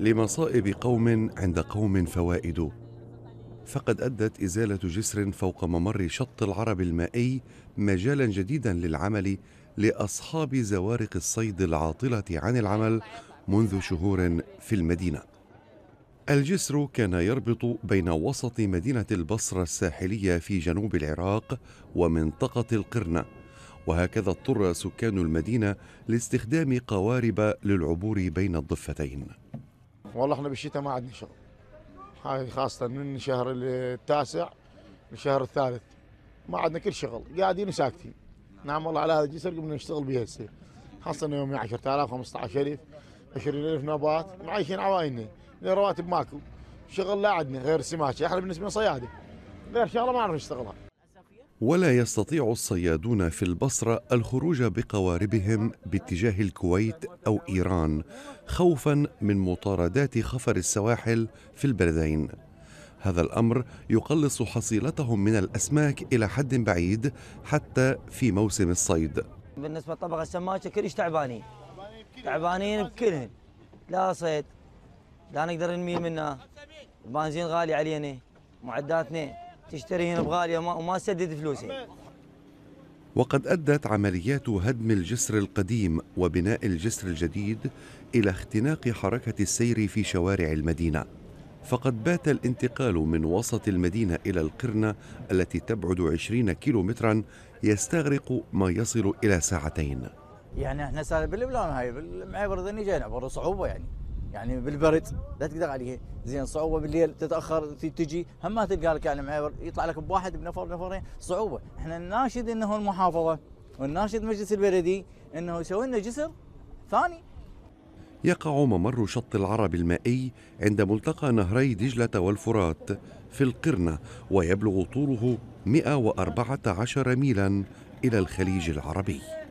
لمصائب قوم عند قوم فوائد فقد أدت إزالة جسر فوق ممر شط العرب المائي مجالا جديدا للعمل لأصحاب زوارق الصيد العاطلة عن العمل منذ شهور في المدينة الجسر كان يربط بين وسط مدينة البصرة الساحلية في جنوب العراق ومنطقة القرنة وهكذا اضطر سكان المدينة لاستخدام قوارب للعبور بين الضفتين والله احنا بالشتاء ما عندنا شغل هاي خاصة من شهر التاسع لشهر الثالث ما عندنا كل شغل قاعدين وساكتين نعم والله على هذا الجسر قمنا نشتغل به هسه خاصة يومي 10000 15000 20000 نبات معيشين عوائلنا رواتب ماكو شغل لا عندنا غير السماكه احنا بالنسبه لنا صياده غير شغله ما نعرف نشتغلها ولا يستطيع الصيادون في البصره الخروج بقواربهم باتجاه الكويت او ايران خوفا من مطاردات خفر السواحل في البلدين هذا الامر يقلص حصيلتهم من الاسماك الى حد بعيد حتى في موسم الصيد بالنسبه للطبقه السماكه كلش تعبانين تعبانين بكلهم لا صيد لا نقدر نميل منها. البنزين غالي علينا معداتنا تشتري هنا بغاليه وما تسدد فلوسي وقد ادت عمليات هدم الجسر القديم وبناء الجسر الجديد الى اختناق حركه السير في شوارع المدينه فقد بات الانتقال من وسط المدينه الى القرنه التي تبعد 20 كيلومترا يستغرق ما يصل الى ساعتين يعني احنا سالب بالبلان هاي بالمعبر ذني جاي نعبر صعوبه يعني يعني بالبرد لا تقدر عليه زين صعوبه بالليل تتاخر تجي هم ما تلقى لك يعني معبر يطلع لك بواحد بنفر بنفرين صعوبه احنا الناشد انه المحافظه والناشد مجلس البلدي انه يسوي لنا جسر ثاني يقع ممر شط العرب المائي عند ملتقى نهري دجلة والفرات في القرنة ويبلغ طوله 114 ميلا إلى الخليج العربي